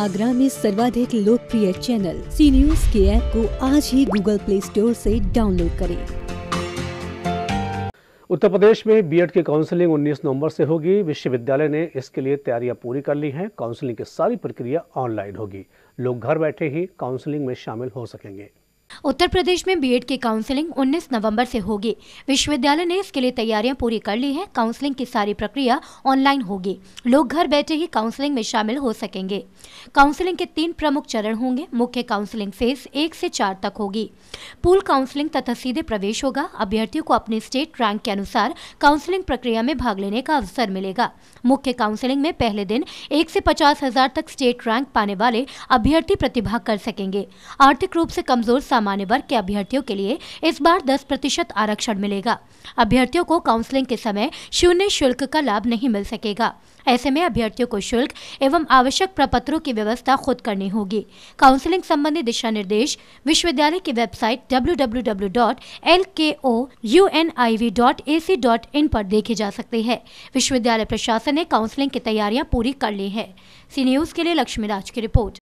आगरा में सर्वाधिक लोकप्रिय चैनल सी न्यूज के ऐप को आज ही गूगल प्ले स्टोर से डाउनलोड करें उत्तर प्रदेश में बीएड की काउंसलिंग 19 नवंबर से होगी विश्वविद्यालय ने इसके लिए तैयारियां पूरी कर ली हैं काउंसलिंग की सारी प्रक्रिया ऑनलाइन होगी लोग घर बैठे ही काउंसलिंग में शामिल हो सकेंगे उत्तर प्रदेश में बीएड की काउंसलिंग 19 नवंबर से होगी विश्वविद्यालय ने इसके लिए तैयारियां पूरी कर ली हैं काउंसलिंग की सारी प्रक्रिया ऑनलाइन होगी लोग घर बैठे ही काउंसलिंग में शामिल हो सकेंगे काउंसलिंग के तीन प्रमुख चरण होंगे मुख्य काउंसलिंग फेज एक से चार तक होगी पूल काउंसलिंग तथा सीधे प्रवेश होगा अभ्यर्थियों को अपने स्टेट रैंक के अनुसार काउंसलिंग प्रक्रिया में भाग लेने का अवसर मिलेगा मुख्य काउंसलिंग में पहले दिन एक से पचास हजार तक स्टेट रैंक पाने वाले अभ्यर्थी प्रतिभाग कर सकेंगे आर्थिक रूप से कमजोर सामान्य वर्ग के अभ्यर्थियों के लिए इस बार दस प्रतिशत आरक्षण मिलेगा अभ्यर्थियों को काउंसलिंग के समय शून्य शुल्क का लाभ नहीं मिल सकेगा ऐसे में अभ्यर्थियों को शुल्क एवं आवश्यक प्रपत्रों की व्यवस्था खुद करनी होगी काउंसलिंग संबंधी दिशा निर्देश विश्वविद्यालय की वेबसाइट www.lkuuniv.ac.in पर देखे जा सकते हैं विश्वविद्यालय प्रशासन ने काउंसलिंग की तैयारियां पूरी कर ली है सी न्यूज के लिए लक्ष्मी राज की रिपोर्ट